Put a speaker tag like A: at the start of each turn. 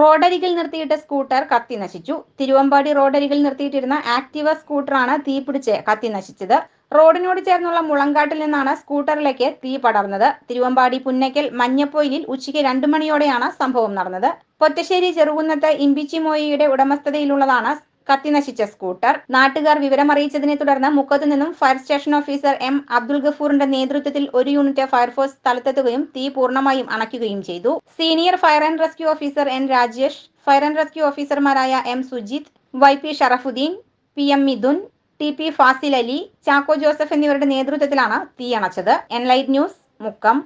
A: റോഡരികിൽ നിർത്തിയിട്ട സ്കൂട്ടർ കത്തി നശിച്ചു തിരുവമ്പാടി റോഡരികിൽ നിർത്തിയിട്ടിരുന്ന ആക്റ്റീവ സ്കൂട്ടറാണ് തീപിടിച്ച് കത്തി നശിച്ചത് റോഡിനോട് ചേർന്നുള്ള മുളങ്കാട്ടിൽ നിന്നാണ് സ്കൂട്ടറിലേക്ക് തീ പടർന്നത് തിരുവമ്പാടി പുന്നയ്ക്കൽ മഞ്ഞപ്പൊയിലിൽ ഉച്ചയ്ക്ക് രണ്ടു മണിയോടെയാണ് സംഭവം നടന്നത് പൊറ്റശ്ശേരി ചെറുകുന്നത്ത് ഇമ്പിച്ചിമോയിയുടെ ഉടമസ്ഥതയിലുള്ളതാണ് കത്തിനശിച്ച സ്കൂട്ടർ നാട്ടുകാർ വിവരമറിയിച്ചതിനെ തുടർന്ന് മുക്കത്തു നിന്നും fire station officer M Abdul ഗഫൂറിന്റെ നേതൃത്വത്തിൽ ഒരു യൂണിറ്റ് ഫയർഫോഴ്സ് സ്ഥലത്തെത്തുകയും തീ പൂർണ്ണമായും അണയ്ക്കുകയും ചെയ്തു senior fire and rescue officer N Rajesh fire and rescue ഓഫീസർമാരായ M Sujith Y P Sharafuddin P M Mithun T P Fasil Ali Chacko Joseph എന്നിവരുടെ നേതൃത്വത്തിലാണ് തീ അണച്ചത്
B: എൻലൈറ്റ് ന്യൂസ് മുക്കം